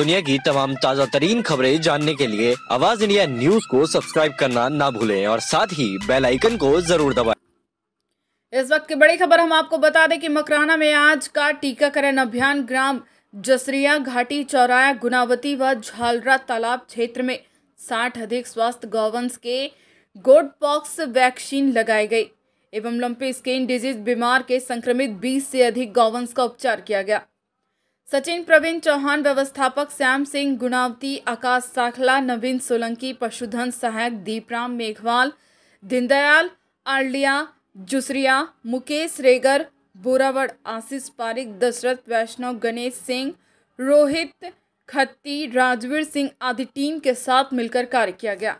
दुनिया की तमाम ताज़ा तरीन खबरें जानने के लिए आवाज इंडिया न्यूज को सब्सक्राइब करना ना भूलें और साथ ही बेल आइकन को जरूर दबाएं। इस वक्त की बड़ी खबर हम आपको बता दें कि मकराना में आज का टीकाकरण अभियान ग्राम जसरिया घाटी चौराया गुनावती व झालरा तालाब क्षेत्र में साठ अधिक स्वास्थ्य गौवंश के गोड पॉक्स वैक्सीन लगाई गई एवं लंपी स्किन डिजीज बीमार के संक्रमित 20 से अधिक गौवंश का उपचार किया गया सचिन प्रवीण चौहान व्यवस्थापक श्याम सिंह गुणावती आकाश साखला नवीन सोलंकी पशुधन सहायक दीपराम मेघवाल दीनदयाल आर्लिया जुसरिया मुकेश रेगर बोरावड़ आशीष पारिक दशरथ वैष्णव गणेश सिंह रोहित खत्ती राजवीर सिंह आदि टीम के साथ मिलकर कार्य किया गया